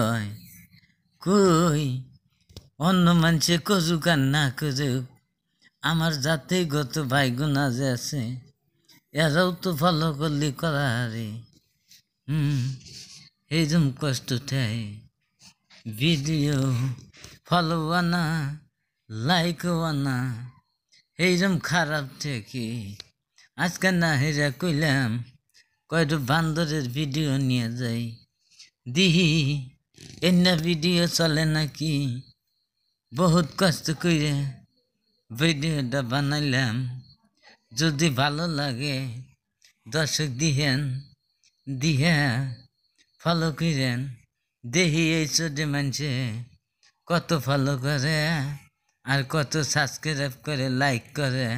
হয় কই অন্য মানুষে কজু কান্না না আমার যাতে গত গুনা যে আছে এরাও তো ভালো করলি করা হারে হুম এইরকম কষ্ট ঠাই ভিডিও ফলো আনা লাইক আনা এইরকম খারাপ থেকে আজকে না হেরা কইলাম কয়টা বান্দরের ভিডিও নিয়ে যাই দিহি এনে ভিডিও চলে নাকি বহুত কষ্ট করে ভিডিওটা বানাইলাম যদি ভালো লাগে দর্শক দিহেন দিহা ফলো করেন দেহি এই ছোটে মানছে কত ফলো করে আর কত সাবস্ক্রাইব করে লাইক করে